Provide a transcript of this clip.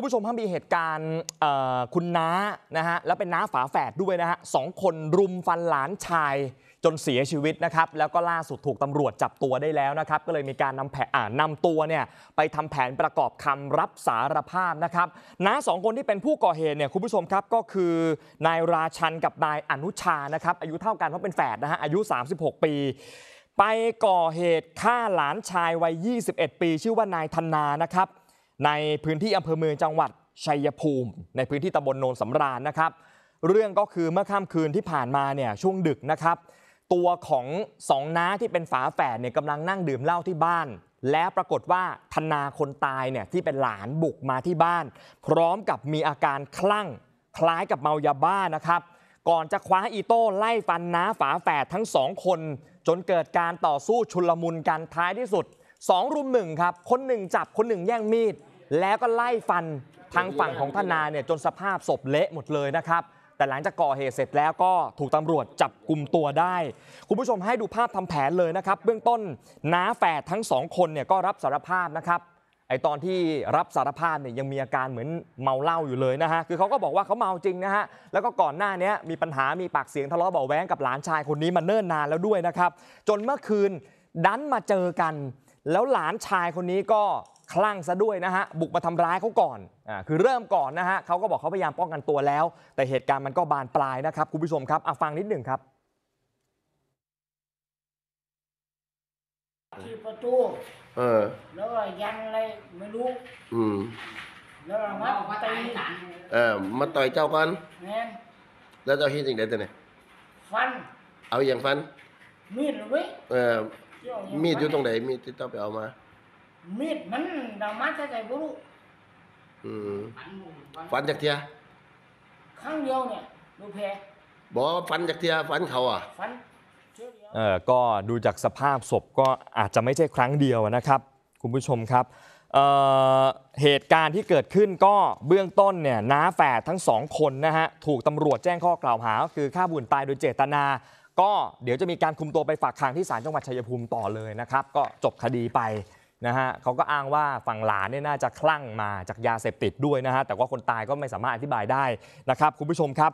ุณผู้ชมครับมีเหตุการณ์คุณน้านะฮะแล้วเป็นน้าฝาแฝดด้วยนะฮะสองคนรุมฟันหลานชายจนเสียชีวิตนะครับแล้วก็ล่าสุดถูกตำรวจจับตัวได้แล้วนะครับ ก็เลยมีการนำแผนนำตัวเนี่ยไปทำแผนประกอบคำรับสารภาพนะครับน้าสองคนที่เป็นผู้ก่อเหตุเนี่ยคุณผู้ชมครับก็คือนายราชันกับนายอนุชานะครับ อายุเท่ากันเพราะเป็นแฝดนะฮะอายุ 36 ปี ไปก่อเหตุฆ่าหลานชายวัย21 ปีชื่อว่านายธนานะครับในพื้นที่อำเภอเมืองจังหวัดชัยภูมิ ในพื้นที่ตำบลโนนสำราญนะครับ เรื่องก็คือเมื่อค่ำคืนที่ผ่านมาเนี่ยช่วงดึกนะครับ ตัวของสองน้าที่เป็นฝาแฝดเนี่ยกำลังนั่งดื่มเหล้าที่บ้าน แล้วปรากฏว่าธนาคนตายเนี่ยที่เป็นหลานบุกมาที่บ้าน พร้อมกับมีอาการคลั่งคล้ายกับเมายาบ้านะครับ ก่อนจะคว้าอีโต้ไล่ฟันน้าฝาแฝดทั้งสองคน จนเกิดการต่อสู้ชุลมุนกัน ท้ายที่สุดสองรุมหนึ่งครับคนหนึ่งจับคนหนึ่งแย่งมีดแล้วก็ไล่ฟันทางฝั่งของธนาเนี่ยจนสภาพศพเละหมดเลยนะครับ แต่หลังจากก่อเหตุเสร็จแล้วก็ถูกตำรวจจับกลุ่มตัวได้ คุณผู้ชมให้ดูภาพทำแผนเลยนะครับ เบื้องต้นน้าแฝดทั้งสองคนเนี่ย ก็รับสารภาพนะครับ ไอตอนที่รับสารภาพเนี่ยยังมีอาการเหมือนเมาเหล้าอยู่เลยนะฮะ คือเขาก็บอกว่าเขาเมาจริงนะฮะแล้วก็ก่อนหน้านี้มีปัญหามีปากเสียงทะเลาะเบาแว้งกับหลานชายคนนี้มาเนิ่นนานแล้วด้วยนะครับ จนเมื่อคืนดันมาเจอกัน แล้วหลานชายคนนี้ก็คลั่งซะด้วยนะฮะ บุกมาทำร้ายเขาก่อนอ่าคือเริ่มก่อนนะฮะเขาก็บอกเขาพยายามป้องกันตัวแล้ว แต่เหตุการณ์มันก็บานปลายนะครับคุณผู้ชมครับอฟังนิดหนึ่งครับที่ประตูเออแล้วก็ยันอะไรไม่รู้อืมแล้วมาตยเออมาต่อยเจ้ากันแ่แล้วเจ้าเห็สิ่งใดตัวหนฟันเอาอย่างฟัน มีดเหรือไม่ยเอออมีดอยู่ตรงไหนมีดที่ต้องไปเอามามีดมันดามาใช้ใจบุรุษันจากเทียครั้งเดียวเนี่ยดูแพบอกว่าฟันจากเทียฟันเขาอ่ะ ฟัน เออ ก็ดูจากสภาพศพ ก็อาจจะไม่ใช่ครั้งเดียวนะครับ คุณผู้ชมครับเเหตุการณ์ที่เกิดขึ้นก็เบื้องต้นเนี่ยน้าแฝดทั้งสองคนนะฮะ ถูกตำรวจแจ้งข้อกล่าวหาก็คือฆ่าบุญตายโดยเจตนา ก็เดี๋ยวจะมีการคุมตัวไปฝากขังที่ศาลจังหวัดชัยภูมิต่อเลยนะครับ ก็จบคดีไปนะฮะเขาก็อ้างว่าฝั่งหลานเนี่ยน่าจะคลั่งมาจากยาเสพติดด้วยนะฮะ แต่ว่าคนตายก็ไม่สามารถอธิบายได้นะครับคุณผู้ชมครับ